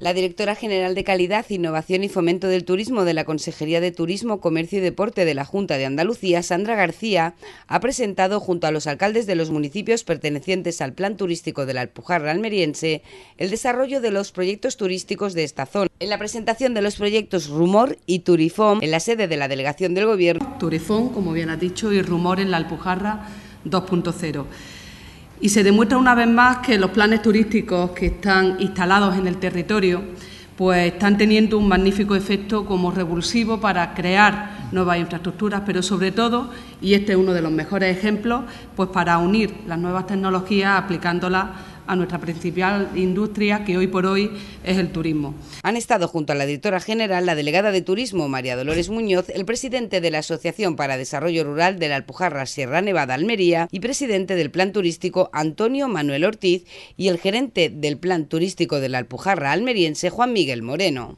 La directora general de Calidad, Innovación y Fomento del Turismo de la Consejería de Turismo, Comercio y Deporte de la Junta de Andalucía, Sandra García, ha presentado junto a los alcaldes de los municipios pertenecientes al Plan Turístico de la Alpujarra Almeriense el desarrollo de los proyectos turísticos de esta zona. En la presentación de los proyectos Rumor y Turifón en la sede de la delegación del Gobierno. Turifón, como bien ha dicho, y Rumor en la Alpujarra 2.0. Y se demuestra una vez más que los planes turísticos que están instalados en el territorio pues están teniendo un magnífico efecto como revulsivo para crear nuevas infraestructuras, pero sobre todo, y este es uno de los mejores ejemplos, pues para unir las nuevas tecnologías aplicándolas a nuestra principal industria que hoy por hoy es el turismo. Han estado junto a la directora general, la delegada de turismo María Dolores Muñoz, el presidente de la Asociación para Desarrollo Rural de la Alpujarra Sierra Nevada Almería y presidente del Plan Turístico Antonio Manuel Ortiz y el gerente del Plan Turístico de la Alpujarra Almeriense Juan Miguel Moreno.